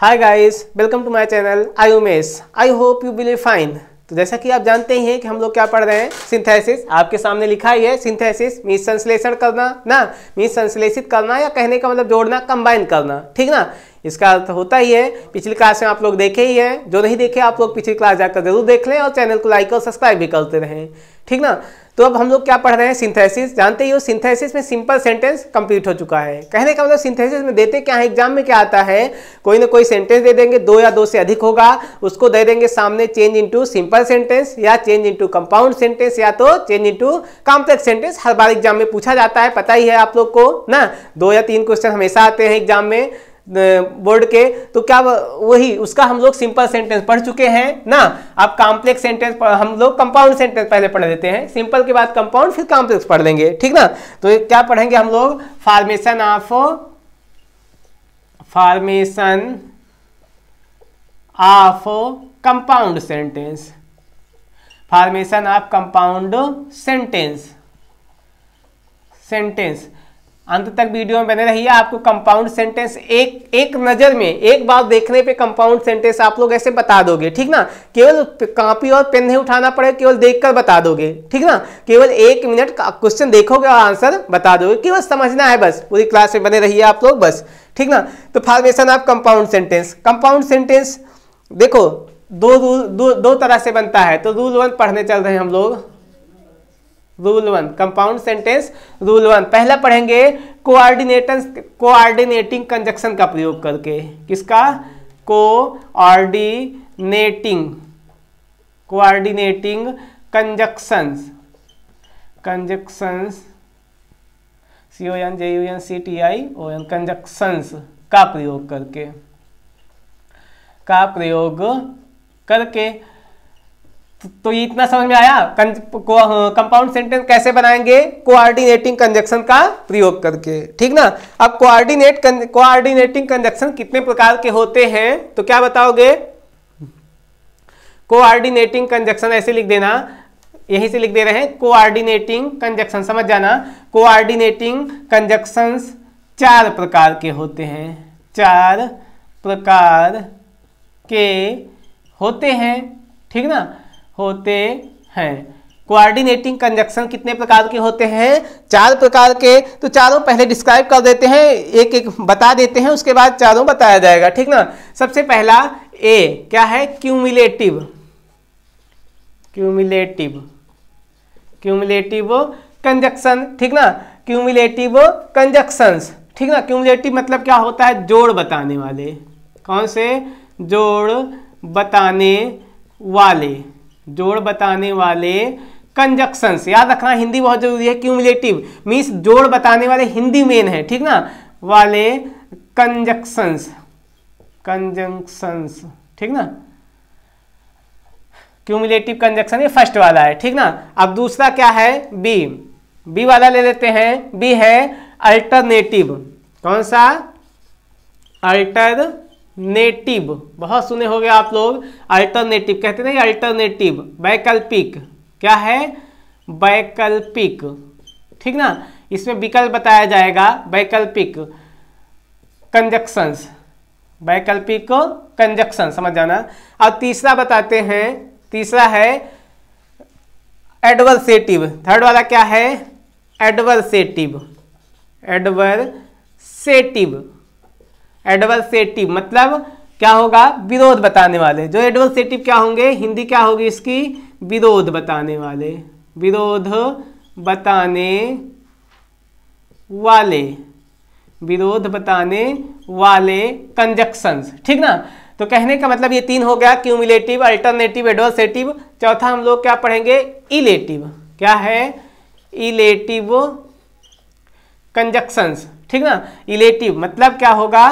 hi guys welcome to my channel I Umesh I hope you believe fine तो जैसा कि आप जानते ही हैं कि हम लोग क्या पढ़ रहे हैं सिंथेसिस आपके सामने लिखा ही है सिंथेसिस मीन संश्लेषण करना ना मीन संश्लेषित करना या कहने का मतलब जोड़ना कंबाइन करना ठीक ना इसका अर्थ होता ही है पिछली क्लास में आप लोग देखे ही हैं जो नहीं देखे आप लोग पिछली क्लास जाकर जरूर देख लें और चैनल को लाइक और सब्सक्राइब भी करते रहें ठीक ना तो अब हम लोग क्या पढ़ रहे हैं सिंथेसिस जानते ही हो सिंथेसिस में सिंपल सेंटेंस कंप्लीट हो चुका है कहने का मतलब सिंथेसिस में देते क्या है एग्जाम में क्या आता है कोई ना कोई सेंटेंस दे देंगे दो या दो से अधिक होगा उसको दे देंगे सामने चेंज इनटू सिंपल सेंटेंस या चेंज इनटू कंपाउंड सेंटेंस या तो चेंज इंटू कॉम्प्लेक्स सेंटेंस हर बार एग्जाम में पूछा जाता है पता ही है आप लोग को ना दो या तीन क्वेश्चन हमेशा आते हैं एग्जाम में बोर्ड के तो क्या वही उसका हम लोग सिंपल सेंटेंस पढ़ चुके हैं ना आप कॉम्प्लेक्स सेंटेंस हम लोग कंपाउंड सेंटेंस पहले पढ़ लेते हैं सिंपल के बाद कंपाउंड फिर कॉम्प्लेक्स पढ़ लेंगे ठीक ना तो क्या पढ़ेंगे हम लोग formation of formation of compound sentence formation of compound sentence sentence अंत तक वीडियो में बने रहिए आपको कंपाउंड सेंटेंस एक एक नज़र में एक बार देखने पे कंपाउंड सेंटेंस आप लोग ऐसे बता दोगे ठीक ना केवल कॉपी और पेन नहीं उठाना पड़ेगा केवल देखकर बता दोगे ठीक ना केवल एक मिनट का क्वेश्चन देखोगे और आंसर बता दोगे केवल समझना है बस पूरी क्लास में बने रहिए आप लोग बस ठीक ना तो formation of compound sentence compound sentence देखो दो रूल दो, दो तरह से बनता है तो रूल वन पढ़ने चल रहे हैं हम लोग rule one compound sentence rule one पहला पढ़ेंगे कोऑर्डिनेटन कोऑर्डिनेटिंग कंजक्शन का प्रयोग करके किसका coordinating coordinating conjunctions conjunctions C O N J U N C T I O N conjunctions का प्रयोग करके का प्रयोग करके तो ये इतना समझ में आया कंपाउंड सेंटेंस कैसे बनाएंगे कोऑर्डिनेटिंग कंजक्शन का प्रयोग करके ठीक ना अब कोऑर्डिनेट कोऑर्डिनेटिंग कंजक्शन कितने प्रकार के होते हैं तो क्या बताओगे कोऑर्डिनेटिंग कंजक्शन ऐसे लिख देना यहीं से लिख दे रहे हैं कोऑर्डिनेटिंग कंजक्शन समझ जाना कोऑर्डिनेटिंग कंजक्शन चार प्रकार के होते हैं चार प्रकार के होते हैं ठीक ना होते हैं कोऑर्डिनेटिंग कंजक्शन कितने प्रकार के होते हैं चार प्रकार के तो चारों पहले डिस्क्राइब कर देते हैं एक एक बता देते हैं उसके बाद चारों बताया जाएगा ठीक ना सबसे पहला ए क्या है क्यूमुलेटिव क्यूमुलेटिव क्यूमुलेटिव कंजक्शन ठीक ना क्यूमुलेटिव कंजक्शंस ठीक ना क्यूमुलेटिव मतलब क्या होता है जोड़ बताने वाले कौन से जोड़ बताने वाले जोड़ बताने वाले कंजक्शंस याद रखना हिंदी बहुत जरूरी है क्यूमुलेटिव मीन्स जोड़ बताने वाले हिंदी मेन है ठीक ना वाले कंजक्शंस कंजक्शंस ठीक ना क्यूमुलेटिव कंजक्शन ये फर्स्ट वाला है ठीक ना अब दूसरा क्या है बी बी वाला ले लेते हैं बी है अल्टरनेटिव कौन सा अल्टर नेटिव बहुत सुने गए आप लोग अल्टरनेटिव कहते नहीं अल्टरनेटिव वैकल्पिक क्या है वैकल्पिक ठीक ना इसमें विकल्प बताया जाएगा वैकल्पिक कंजक्शंस वैकल्पिक कंजक्शन समझ जाना अब तीसरा बताते हैं तीसरा है एडवर्सेटिव थर्ड वाला क्या है एडवर्सेटिव एडवर्सेटिव एडवर्सेटिव मतलब क्या होगा विरोध बताने वाले जो एडवर्सेटिव क्या होंगे हिंदी क्या होगी इसकी विरोध बताने वाले विरोध बताने वाले विरोध बताने वाले कंजक्शंस ठीक ना तो कहने का मतलब ये तीन हो गया क्यूमिलेटिव अल्टरनेटिव एडवर्सेटिव चौथा हम लोग क्या पढ़ेंगे इलेटिव क्या है इलेटिव कंजक्शंस ठीक ना इलेटिव मतलब क्या होगा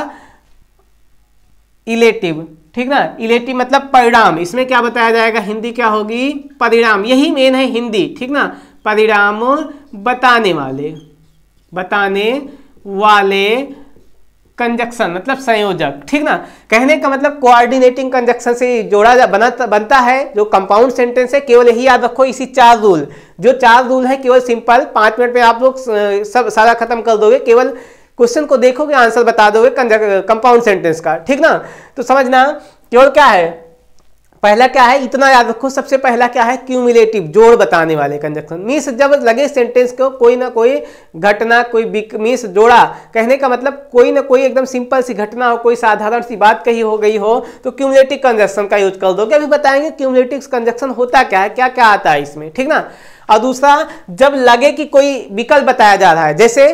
इलेटिव ठीक ना इलेटिव मतलब परिणाम इसमें क्या बताया जाएगा हिंदी क्या होगी परिणाम यही मेन है हिंदी ठीक ना परिणाम बताने वाले बताने वाले कंजक्शन मतलब संयोजक ठीक ना कहने का मतलब कोऑर्डिनेटिंग कंजक्शन से जोड़ा जा बना बनता है जो कंपाउंड सेंटेंस है केवल यही याद रखो इसी चार रूल जो चार रूल है केवल सिंपल पाँच मिनट में आप लोग सब सारा खत्म कर दोगे केवल क्वेश्चन को देखोगे आंसर बता दोगे कंपाउंड सेंटेंस का ठीक ना तो समझना केवल क्या है पहला क्या है इतना याद रखो सबसे पहला क्या है क्यूमुलेटिव जोड़ बताने वाले कंजक्शन मीस जब लगे सेंटेंस को कोई ना कोई घटना कोई मीस जोड़ा कहने का मतलब कोई ना कोई एकदम सिंपल सी घटना हो कोई साधारण सी बात कही हो गई हो तो क्यूमुलेटिव कंजक्शन का यूज कर दो अभी बताएंगे क्यूमुलेटिव कंजक्शन होता क्या है क्या क्या आता है इसमें ठीक ना और दूसरा जब लगे कि कोई विकल्प बताया जा रहा है जैसे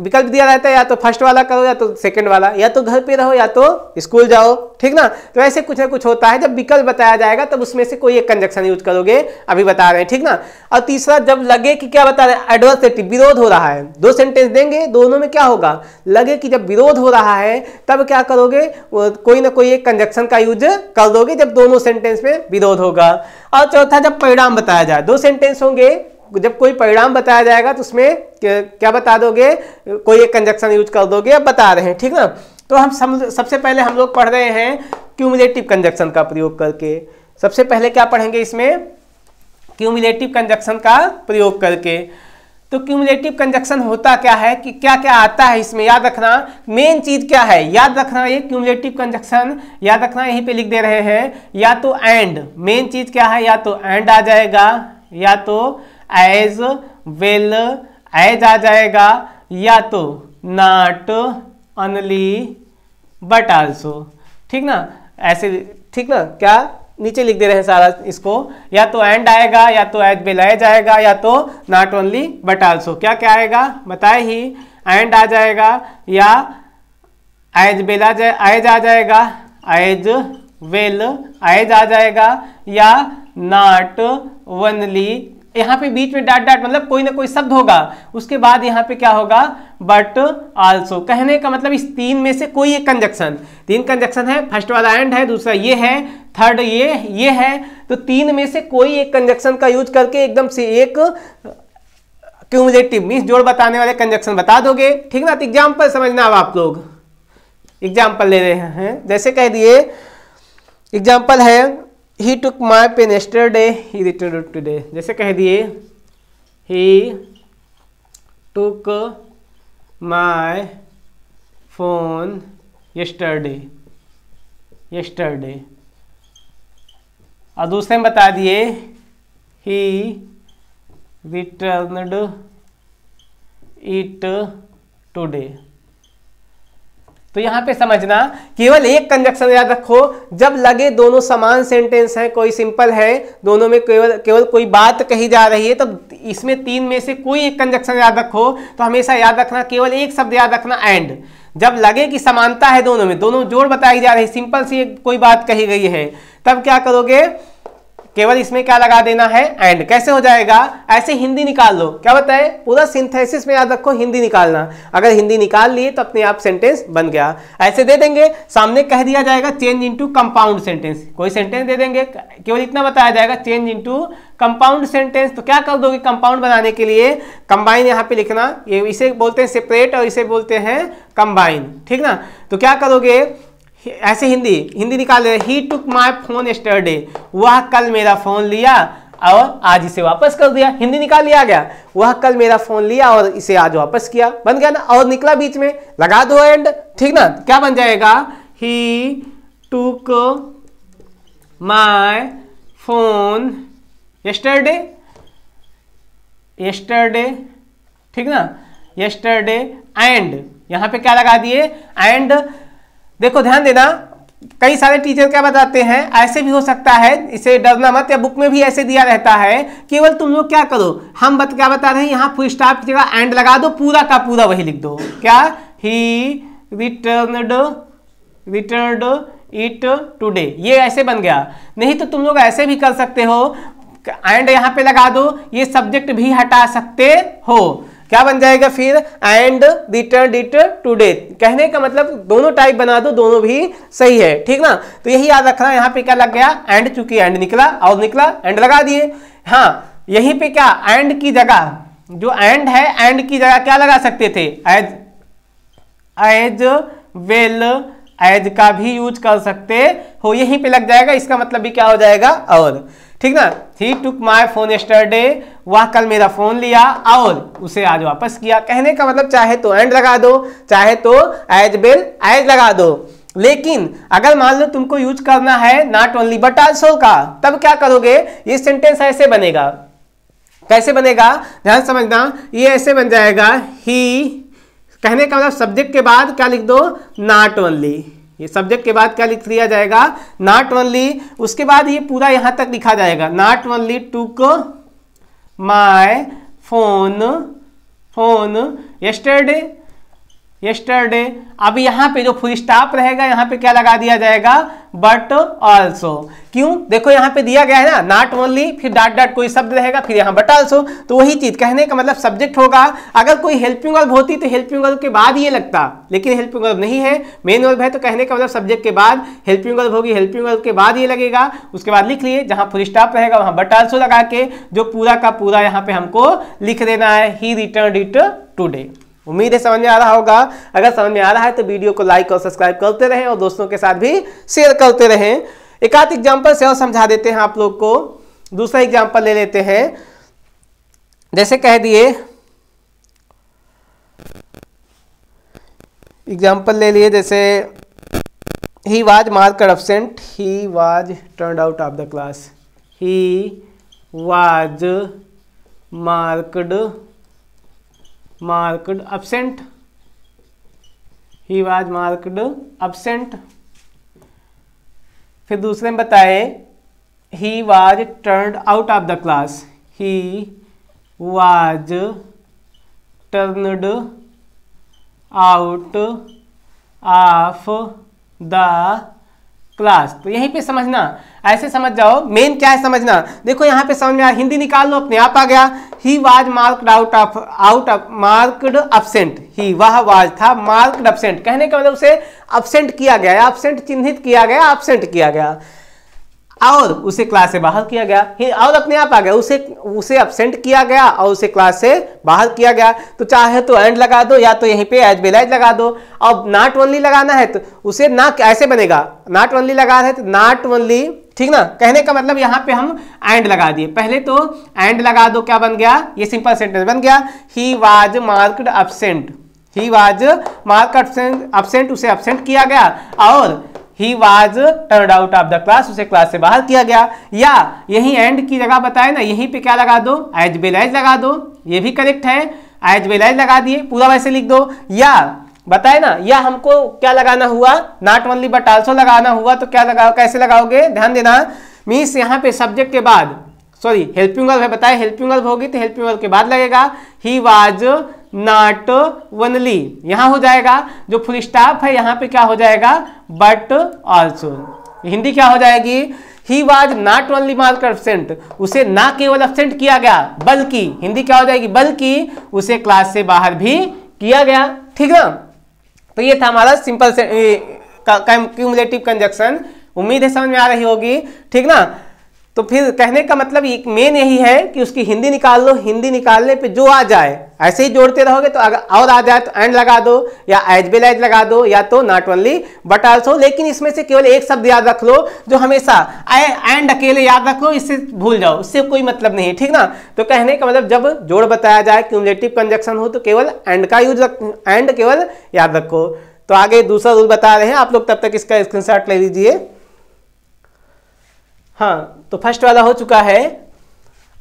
विकल्प दिया रहता है या तो फर्स्ट वाला करो या तो सेकंड वाला या तो घर पे रहो या तो स्कूल जाओ ठीक ना तो ऐसे कुछ ना कुछ होता है जब विकल्प बताया जाएगा तब उसमें से कोई एक कंजक्शन यूज करोगे अभी बता रहे हैं ठीक ना और तीसरा जब लगे कि क्या बता रहे हैं एडवर्सेटिव विरोध हो रहा है दो सेंटेंस देंगे दोनों में क्या होगा लगे कि जब विरोध हो रहा है तब क्या करोगे कोई ना कोई एक कंजक्शन का यूज कर दोगे जब दोनों सेंटेंस में विरोध होगा और चौथा जब परिणाम बताया जाए दो सेंटेंस होंगे जब कोई परिणाम बताया जाएगा तो उसमें क्या बता दोगे कोई एक कंजक्शन यूज कर दोगे अब बता रहे हैं ठीक ना तो हम सबसे पहले हम लोग पढ़ रहे हैं क्यूमुलेटिव कंजक्शन का प्रयोग करके सबसे पहले क्या पढ़ेंगे इसमें क्यूमुलेटिव कंजक्शन का प्रयोग करके तो क्यूमुलेटिव कंजक्शन होता क्या है कि क्या क्या आता है इसमें याद रखना मेन चीज़ क्या है याद रखना ये क्यूमुलेटिव कंजक्शन याद रखना यहीं पे लिख दे रहे हैं या तो एंड मेन चीज़ क्या है या तो एंड आ जाएगा या तो एज वेल एज आ जाएगा या तो नाट अनली बट आल्सो ठीक ना ऐसे ठीक ना क्या नीचे लिख दे रहे हैं सारा इसको या तो एंड आएगा या तो एज बेल एज आएगा या तो नॉट ओनली बट आल्सो क्या क्या आएगा बताए ही एंड आ जाएगा या एज बेल आ जाए एज आ जाएगा एज वेल एज आ जाएगा या नॉट ओनली यहाँ पे बीच में डॉट डॉट मतलब कोई ना कोई शब्द होगा उसके बाद यहाँ पे क्या होगा बट आल्सो कहने का मतलब इस तीन में से कोई एक कंजक्शन तीन कंजक्शन है फर्स्ट वाला एंड है दूसरा ये है थर्ड ये ये है तो तीन में से कोई एक कंजक्शन का यूज करके एकदम से एक क्यूमुलेटिव uh, मीन जोड़ बताने वाले कंजक्शन बता दोगे ठीक ना तो एग्जाम्पल समझना अब आप लोग एग्जाम्पल ले रहे हैं जैसे कह दिए एग्जाम्पल है he took my pen yesterday he return today जैसे कह दिए he took my phone yesterday yesterday और दूसरे में बता दिए ही रिटर्नड इट टुडे तो यहाँ पे समझना केवल एक कंजक्शन याद रखो जब लगे दोनों समान सेंटेंस हैं कोई सिंपल है दोनों में केवल केवल कोई बात कही जा रही है तो इसमें तीन में से कोई एक कंजक्शन याद रखो तो हमेशा याद रखना केवल एक शब्द याद रखना एंड जब लगे कि समानता है दोनों में दोनों जोड़ बताई जा रही सिंपल सी कोई बात कही गई है तब क्या करोगे केवल इसमें क्या लगा देना है एंड कैसे हो जाएगा ऐसे हिंदी निकाल लो क्या बताए पूरा सिंथेसिस में याद रखो हिंदी निकालना अगर हिंदी निकाल लिए तो अपने आप सेंटेंस बन गया ऐसे दे देंगे सामने कह दिया जाएगा चेंज इनटू कंपाउंड सेंटेंस कोई सेंटेंस दे देंगे केवल इतना बताया जाएगा चेंज इंटू कंपाउंड सेंटेंस तो क्या कर दोगे कंपाउंड बनाने के लिए कंबाइन यहाँ पे लिखना ये इसे बोलते हैं सेपरेट और इसे बोलते हैं कंबाइन ठीक ना तो क्या करोगे ऐसे हिंदी हिंदी निकाल दे ही टुक माई फोन स्टरडे वह कल मेरा फोन लिया और आज इसे वापस कर दिया हिंदी निकाल लिया गया वह कल मेरा फोन लिया और इसे आज वापस किया बन गया ना और निकला बीच में लगा दो एंड ठीक ना क्या बन जाएगा he took my phone yesterday yesterday ठीक ना यस्टरडे एंड यहां पे क्या लगा दिए एंड देखो ध्यान देना कई सारे टीचर क्या बताते हैं ऐसे भी हो सकता है इसे डरना मत या बुक में भी ऐसे दिया रहता है केवल तुम लोग क्या करो हम बत, क्या बता रहे हैं यहाँ फुल स्टाफ की जगह एंड लगा दो पूरा का पूरा वही लिख दो क्या he returned returned it today ये ऐसे बन गया नहीं तो तुम लोग ऐसे भी कर सकते हो एंड यहाँ पे लगा दो ये सब्जेक्ट भी हटा सकते हो क्या बन जाएगा फिर एंड रिटर्न डिट टूडे कहने का मतलब दोनों टाइप बना दो दोनों भी सही है ठीक ना तो यही याद रखना यहाँ पे क्या लग गया एंड चूंकि एंड निकला और निकला एंड लगा दिए हाँ यहीं पे क्या एंड की जगह जो एंड है एंड की जगह क्या लगा सकते थे एज एज वेल एज का भी यूज कर सकते हो यहीं पे लग जाएगा इसका मतलब भी क्या हो जाएगा और ठीक ना ही टुक माई फोन स्टरडे वह कल मेरा फोन लिया और उसे आज वापस किया कहने का मतलब चाहे तो एंड लगा दो चाहे तो एज बेल एज लगा दो लेकिन अगर मान लो तुमको यूज करना है नॉट ओनली बट आल्सो का तब क्या करोगे ये सेंटेंस ऐसे बनेगा कैसे बनेगा ध्यान समझना ये ऐसे बन जाएगा ही कहने का मतलब सब्जेक्ट के बाद क्या लिख दो नॉट ओनली ये सब्जेक्ट के बाद क्या लिख लिया जाएगा नॉट ओनली उसके बाद ये पूरा यहां तक लिखा जाएगा not only took my phone phone yesterday yesterday अब यहाँ पे जो फुल स्टाप रहेगा यहाँ पे क्या लगा दिया जाएगा बट ऑल्सो क्यों देखो यहाँ पे दिया गया है ना नॉट ओनली फिर डॉट डॉट कोई शब्द रहेगा फिर यहाँ बट ऑल्सो तो वही चीज कहने का मतलब सब्जेक्ट होगा अगर कोई हेल्पिंग वर्ब होती तो हेल्पिंग वर्ब के बाद ये लगता लेकिन हेल्पिंग वर्ब नहीं है मेन वर्ब है तो कहने का मतलब सब्जेक्ट के बाद हेल्पिंग वर्ब होगी हेल्पिंग वर्ब के बाद ये लगेगा उसके बाद लिख लिए जहाँ फुल स्टाप रहेगा वहाँ बट ऑल्सो लगा के जो पूरा का पूरा यहाँ पे हमको लिख देना है ही रिटर्न इट टूडे उम्मीद है समझ में आ रहा होगा अगर समझ में आ रहा है तो वीडियो को लाइक और सब्सक्राइब करते रहें और दोस्तों के साथ भी शेयर करते रहें एक आध एग्जाम्पल से और समझा देते हैं आप लोग को दूसरा एग्जाम्पल ले लेते हैं जैसे कह दिए एग्जाम्पल ले लिए जैसे he was mark absent he was turn out of the class he was marked marked absent he was marked absent फिर दूसरे में बताए he was turned out of the class he was turned out of the class तो यहीं पे समझना ऐसे समझ जाओ मेन क्या है समझना देखो यहाँ पे समझ में आया हिंदी निकाल लो अपने आप आ गया he was marked out of out of marked absent he वह वाज था मार्क्ड अपसेंट कहने का मतलब उसे अपसेंट किया गया अपसेंट चिन्हित किया गया अपसेंट किया गया और उसे क्लास से बाहर किया गया और अपने आप आ गया उसे उसे अपसेंट किया गया और उसे क्लास से बाहर किया गया तो चाहे तो एंड लगा दो या तो यहीं पे एज बेलाइज लगा दो अब नॉट ओनली लगाना है तो उसे ना ऐसे बनेगा नॉट ओनली लगा है तो नॉट ओनली ठीक ना कहने का मतलब यहाँ पे हम एंड लगा दिए पहले तो एंड लगा दो क्या बन गया ये सिंपल सेंटेंस बन गया he was marked absent he was mark absent उसे अपसेंट किया गया और he was turn out of the class उसे क्लास से बाहर किया गया या यही एंड की जगह बताए ना यहीं पे क्या लगा दो एज बेल एज लगा दो ये भी करेक्ट है एज बेल एज लगा दिए पूरा वैसे लिख दो या बताए ना या हमको क्या लगाना हुआ नॉट ओनली बट आल्सो लगाना हुआ तो क्या लगा कैसे लगाओगे ध्यान देना मीन्स यहाँ पे सब्जेक्ट के बाद सॉरी हेल्पिंग वर्ब है बताए हेल्पिंग वर्ब होगी तो हेल्पिंग वर्ब के बाद लगेगा ही वाज नॉट वनली यहां हो जाएगा जो फुल स्टाफ है यहाँ पे क्या हो जाएगा बट ऑल्सो हिंदी क्या हो जाएगी he was not only mark absent उसे ना केवल एबसेंट किया गया बल्कि हिंदी क्या हो जाएगी बल्कि उसे क्लास से बाहर भी किया गया ठीक ना तो ये था हमारा सिंपल से क्यूमुलेटिव कंजक्शन उम्मीद है समझ में आ रही होगी ठीक ना तो फिर कहने का मतलब एक मेन यही है कि उसकी हिंदी निकाल लो हिंदी निकालने पे जो आ जाए ऐसे ही जोड़ते रहोगे तो अगर और आ जाए तो एंड लगा दो या एज बेल एज लगा दो या तो नॉट ओनली बट आल्सो लेकिन इसमें से केवल एक शब्द याद रख लो जो हमेशा एंड अकेले याद रख लो इससे भूल जाओ इससे कोई मतलब नहीं है ठीक ना तो कहने का मतलब जब जोड़ बताया जाए क्यूमलेटिव कंजक्शन हो तो केवल एंड का यूज रख एंड केवल याद रखो तो आगे दूसरा रूल बता रहे हैं आप लोग तब तक इसका शॉट ले लीजिए हाँ तो फर्स्ट वाला हो चुका है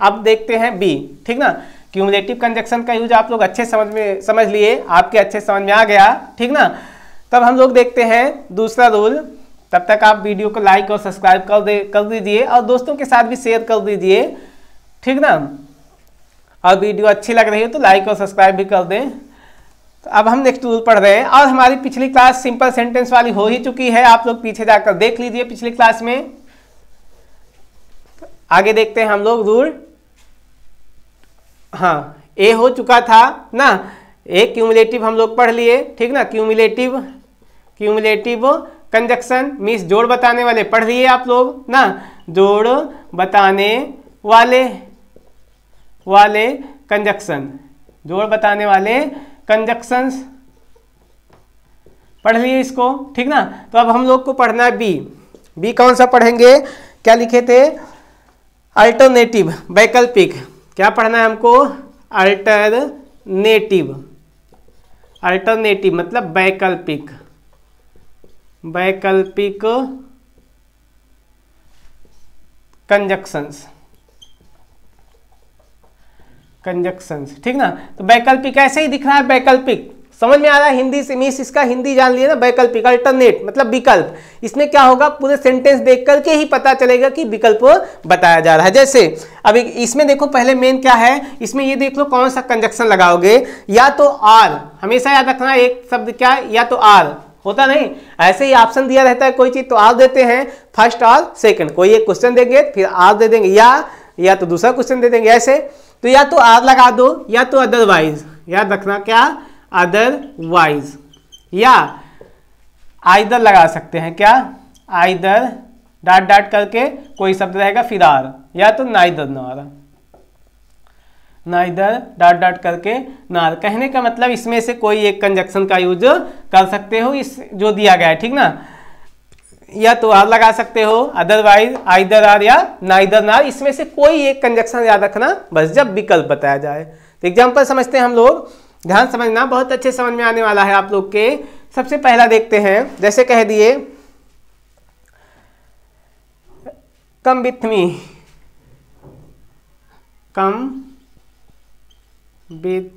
अब देखते हैं बी ठीक ना क्यूमुलेटिव कंजक्शन का यूज आप लोग अच्छे समझ में समझ लिए आपके अच्छे समझ में आ गया ठीक ना तब हम लोग देखते हैं दूसरा रूल तब तक आप वीडियो को लाइक और सब्सक्राइब कर दे कर दीजिए और दोस्तों के साथ भी शेयर कर दीजिए ठीक ना और वीडियो अच्छी लग रही है तो लाइक और सब्सक्राइब भी कर दें तो अब हम नेक्स्ट रूल पढ़ रहे हैं और हमारी पिछली क्लास सिंपल सेंटेंस वाली हो ही चुकी है आप लोग पीछे जाकर देख लीजिए पिछली क्लास में आगे देखते हैं हम लोग रूल हाँ ए हो चुका था ना ए क्यूमुलेटिव हम लोग पढ़ लिए ठीक ना क्यूमुलेटिव क्यूमुलेटिव कंजक्शन मीन्स जोड़ बताने वाले पढ़ लिए आप लोग ना जोड़ बताने वाले वाले कंजक्शन जोड़ बताने वाले कंजक्शंस पढ़ लिए इसको ठीक ना तो अब हम लोग को पढ़ना है बी बी कौन सा पढ़ेंगे क्या लिखे थे अल्टरनेटिव वैकल्पिक क्या पढ़ना है हमको अल्टरनेटिव अल्टरनेटिव मतलब वैकल्पिक वैकल्पिक कंजक्शंस कंजक्शंस ठीक ना तो वैकल्पिक ऐसे ही दिख रहा है वैकल्पिक समझ में आ रहा है हिंदी से मीस इसका हिंदी जान लिया ना वैकल्पिक अल्टरनेट मतलब विकल्प इसमें क्या होगा पूरे सेंटेंस देख करके ही पता चलेगा कि विकल्प बताया जा रहा है जैसे अब इसमें देखो पहले मेन क्या है इसमें ये देख लो कौन सा कंजक्शन लगाओगे या तो आर हमेशा याद रखना एक शब्द क्या है या तो आर होता नहीं ऐसे ही ऑप्शन दिया रहता है कोई चीज़ तो आर देते हैं फर्स्ट और सेकंड कोई एक क्वेश्चन देंगे फिर आर दे देंगे या या तो दूसरा क्वेश्चन दे देंगे ऐसे तो या तो आर लगा दो या तो अदरवाइज याद रखना क्या अदरवाइज या आइदर लगा सकते हैं क्या आइदर डाट डाट करके कोई शब्द रहेगा फिरार या तो नाइदर नार नाइदर डाट डाट करके नार कहने का मतलब इसमें से कोई एक कंजक्शन का यूज कर सकते हो इस जो दिया गया है ठीक ना या तो आर लगा सकते हो अदरवाइज आइदर आर या नाइदर नार इसमें से कोई एक कंजक्शन याद रखना बस जब विकल्प बताया जाए तो एग्जाम्पल समझते हैं हम लोग ध्यान समझना बहुत अच्छे समझ में आने वाला है आप लोग के सबसे पहला देखते हैं जैसे कह दिए come with me come with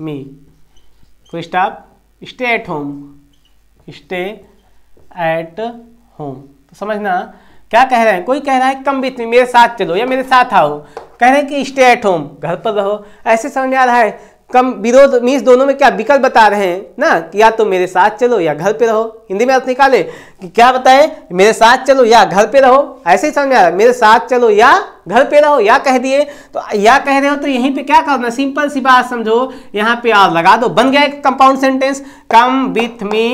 me full stop stay at home stay at home तो समझना क्या कह रहे हैं कोई कह रहा है कम विथ मी मेरे साथ चलो या मेरे साथ आओ कह रहे हैं कि स्टे एट होम घर पर रहो ऐसे समझ में आ रहा है कम विरोध मीन्स दोनों में क्या विकल्प बता रहे हैं ना कि या तो मेरे साथ चलो या घर पे रहो हिंदी में अर्थ निकाले कि क्या बताए मेरे साथ चलो या घर पे रहो ऐसे ही समझ में आया मेरे साथ चलो या घर पे रहो या कह दिए तो या कह रहे हो तो यहीं पे क्या करना सिंपल सी बात समझो यहाँ पे आर लगा दो बन गया एक compound sentence come with me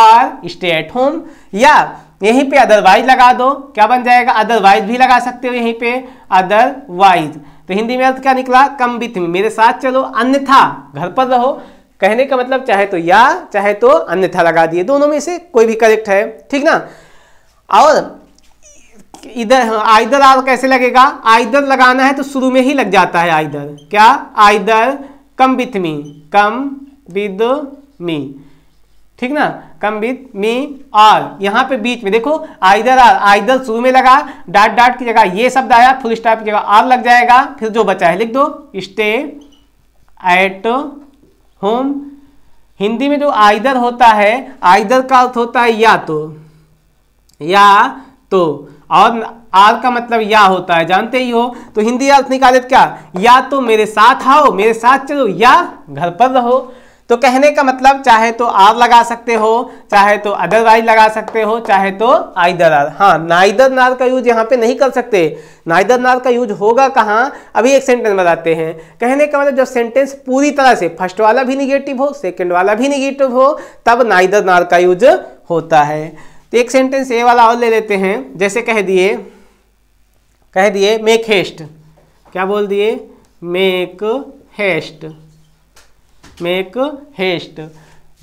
or stay at home या यहीं पे अदरवाइज लगा दो क्या बन जाएगा अदरवाइज भी लगा सकते हो यहीं पे अदरवाइज तो हिंदी में अर्थ क्या निकला कम विथ में मेरे साथ चलो अन्यथा घर पर रहो कहने का मतलब चाहे तो या चाहे तो अन्यथा लगा दिए दोनों में से कोई भी करेक्ट है ठीक ना और इधर आइदर आर कैसे लगेगा आइदर लगाना है तो शुरू में ही लग जाता है आइदर क्या either come with me come with me ठीक ना कम विथ मी आर यहाँ पे बीच में देखो आइदर आर आइदर शुरू में लगा डाट डाट की जगह ये शब्द आया फुल स्टॉप की जगह आर लग जाएगा फिर जो बचा है लिख दो स्टे एट होम हिंदी में जो आइदर होता है आइदर का अर्थ होता है या तो या तो और आर का मतलब या होता है जानते ही हो तो हिंदी अर्थ निकाले क्या या तो मेरे साथ आओ मेरे साथ चलो या घर पर रहो तो कहने का मतलब चाहे तो आर लगा सकते हो चाहे तो अदरवाइज लगा सकते हो चाहे तो आइदर आर हाँ नाइदर नार का यूज यहाँ पे नहीं कर सकते नाइदर नार का यूज होगा कहाँ अभी एक सेंटेंस बताते हैं कहने का मतलब जब सेंटेंस पूरी तरह से फर्स्ट वाला भी निगेटिव हो सेकेंड वाला भी निगेटिव हो तब नाइदर नार का यूज होता है तो एक सेंटेंस ए वाला और ले लेते हैं जैसे कह दिए कह दिए मेक हेस्ट क्या बोल दिए मेक हेस्ट मेक हेस्ट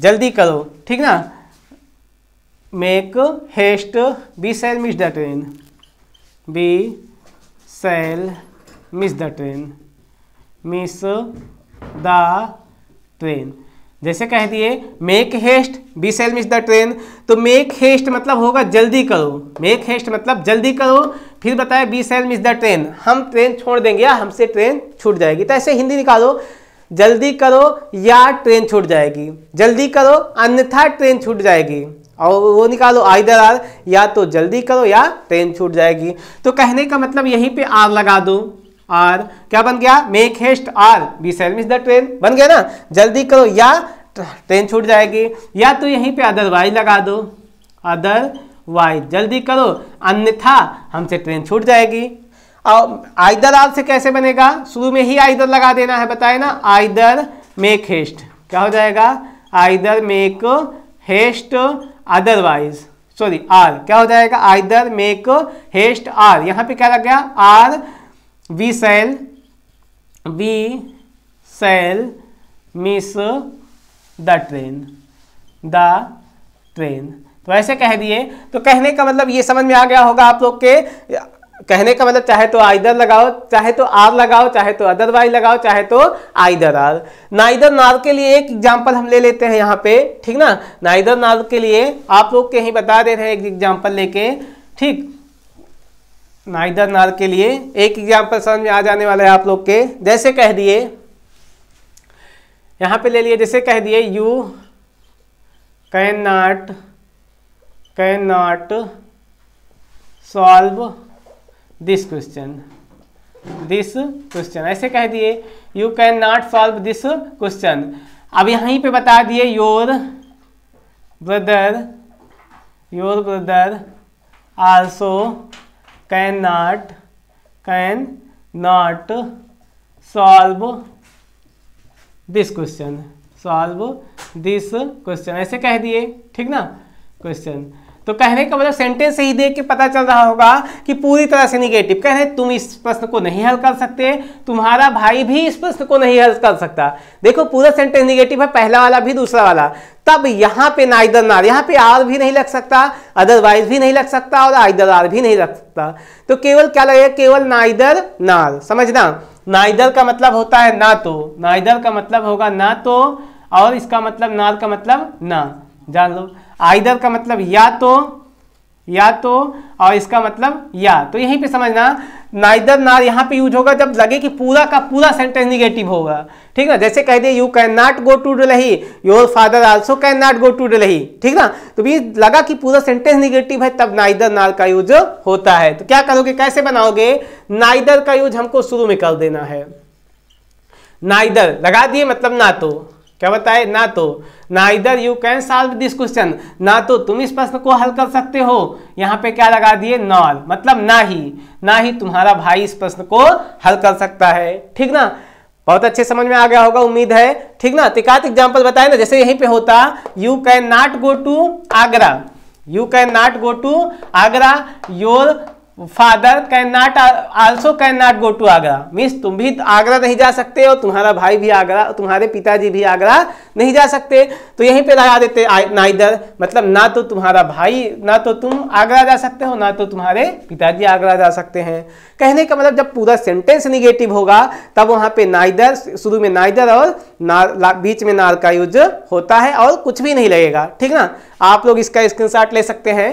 जल्दी करो ठीक ना make haste we shall miss the train we shall miss the train miss the train जैसे कह दिए make haste we shall miss the train तो मेक हेस्ट मतलब होगा जल्दी करो मेक हेस्ट मतलब जल्दी करो फिर बताया we shall miss the train हम ट्रेन छोड़ देंगे या हमसे ट्रेन छूट जाएगी तो ऐसे हिंदी निकालो जल्दी करो या ट्रेन छूट जाएगी जल्दी करो अन्यथा ट्रेन छूट जाएगी और वो निकालो आइदर आर या तो जल्दी करो या ट्रेन छूट जाएगी तो कहने का मतलब यहीं पे आर लगा दो आर क्या बन गया make haste or we shall miss the train बन गया ना जल्दी करो या ट्रेन छूट जाएगी या तो यहीं पे अदरवाइज लगा दो अदर वाइज जल्दी करो अन्यथा हमसे ट्रेन छूट जाएगी आइदर आर से कैसे बनेगा शुरू में ही आइदर लगा देना है बताए ना आइदर मेक हेस्ट क्या हो जाएगा either make haste otherwise sorry or क्या हो जाएगा आइदर मेक हेस्ट आर यहां पे क्या लग गया or we shall we shall miss the train the train तो ऐसे कह दिए तो कहने का मतलब ये समझ में आ गया होगा आप लोग के कहने का मतलब चाहे तो आइदर लगाओ चाहे तो आर लगाओ चाहे तो अदरवाइज लगाओ चाहे तो आइदर आर नाइदर नार के लिए एक एग्जाम्पल हम ले लेते हैं यहाँ पे ठीक ना नाइदर नार के लिए आप लोग के ही बता दे रहे हैं एक एग्जाम्पल लेके ठीक नाइदर नार के लिए एक एग्जाम्पल समझ में आ जाने वाला है आप लोग के जैसे कह दिए यहाँ पे ले लिए जैसे कह दिए you can not can not solve this question this question ऐसे कह दिए you can not solve this question अब यहीं पे बता दिए your brother your brother also can not can not solve this question solve this question ऐसे कह दिए ठीक ना क्वेश्चन तो कहने का मतलब सेंटेंस से ही देख के पता चल रहा होगा कि पूरी तरह से निगेटिव कह रहे तुम इस प्रश्न को नहीं हल कर सकते तुम्हारा भाई भी इस प्रश्न को नहीं हल कर सकता देखो पूरा सेंटेंस निगेटिव है पहला वाला भी दूसरा वाला तब यहाँ पे ना इधर नार यहाँ पे आर भी नहीं लग सकता अदरवाइज भी नहीं लग सकता और आइदर आर भी नहीं लग सकता तो केवल क्या लगेगा केवल ना इधर नार समझना ना इधर का मतलब होता है ना तो ना इधर का मतलब होगा ना तो और इसका मतलब नार का मतलब ना जान लो आइदर का मतलब या तो या तो और इसका मतलब या तो यहीं पे समझना नाइदर नार यहाँ पे यूज होगा जब लगे कि पूरा का पूरा सेंटेंस निगेटिव होगा ठीक ना जैसे कह दे you can not go to Delhi your father also can not go to Delhi ठीक ना तो भी लगा कि पूरा सेंटेंस निगेटिव है तब नाइदर नार का यूज होता है तो क्या करोगे कैसे बनाओगे नाइदर का यूज हमको शुरू में कर देना है नाइदर लगा दिए मतलब ना तो क्या बताए ना तो ना इधर you can solve this question ना तो तुम इस प्रश्न को हल कर सकते हो यहाँ पे क्या लगा दिए नॉल मतलब ना ही ना ही तुम्हारा भाई इस प्रश्न को हल कर सकता है ठीक ना बहुत अच्छे समझ में आ गया होगा उम्मीद है ठीक ना तिकात एग्जाम्पल बताए ना जैसे यहीं पे होता you can not go to Agra you can not go to Agra your father can not also can not go to Agra means तुम भी आगरा नहीं जा सकते और तुम्हारा भाई भी आगरा तुम्हारे पिताजी भी आगरा नहीं जा सकते तो यहीं पे लगा देते नाइदर मतलब ना तो तुम्हारा भाई ना तो तुम आगरा जा सकते हो ना तो तुम्हारे पिताजी आगरा जा सकते हैं कहने का मतलब जब पूरा सेंटेंस निगेटिव होगा तब वहाँ पे नाइदर शुरू में नाइदर और नार बीच में नार का यूज होता है और कुछ भी नहीं लगेगा ठीक ना आप लोग इसका शॉट ले सकते हैं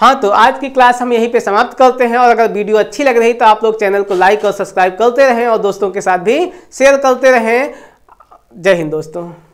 हाँ तो आज की क्लास हम यहीं पे समाप्त करते हैं और अगर वीडियो अच्छी लग रही तो आप लोग चैनल को लाइक और सब्सक्राइब करते रहें और दोस्तों के साथ भी शेयर करते रहें जय हिंद दोस्तों